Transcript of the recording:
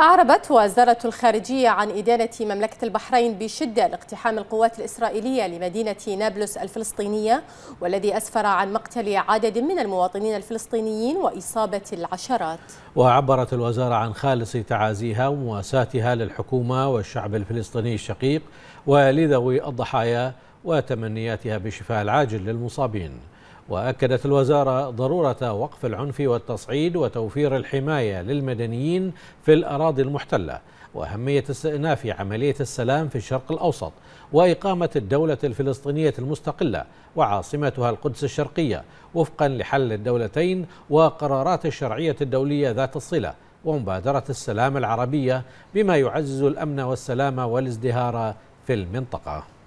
أعربت وزارة الخارجية عن إدانة مملكة البحرين بشدة لاقتحام القوات الإسرائيلية لمدينة نابلس الفلسطينية والذي أسفر عن مقتل عدد من المواطنين الفلسطينيين وإصابة العشرات وعبرت الوزارة عن خالص تعازيها ومواساتها للحكومة والشعب الفلسطيني الشقيق ولذوي الضحايا وتمنياتها بشفاء العاجل للمصابين وأكدت الوزارة ضرورة وقف العنف والتصعيد وتوفير الحماية للمدنيين في الأراضي المحتلة وأهمية استئناف عملية السلام في الشرق الأوسط وإقامة الدولة الفلسطينية المستقلة وعاصمتها القدس الشرقية وفقا لحل الدولتين وقرارات الشرعية الدولية ذات الصلة ومبادرة السلام العربية بما يعزز الأمن والسلام والازدهار في المنطقة